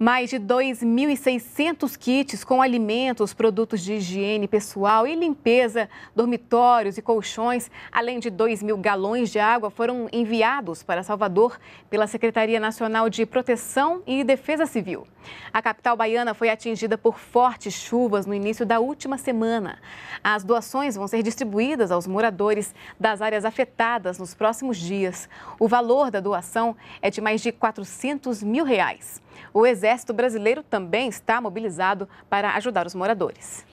Mais de 2.600 kits com alimentos, produtos de higiene pessoal e limpeza, dormitórios e colchões, além de 2.000 galões de água, foram enviados para Salvador pela Secretaria Nacional de Proteção e Defesa Civil. A capital baiana foi atingida por fortes chuvas no início da última semana. As doações vão ser distribuídas aos moradores das áreas afetadas nos próximos dias. O valor da doação é de mais de 400 mil reais. O Exército Brasileiro também está mobilizado para ajudar os moradores.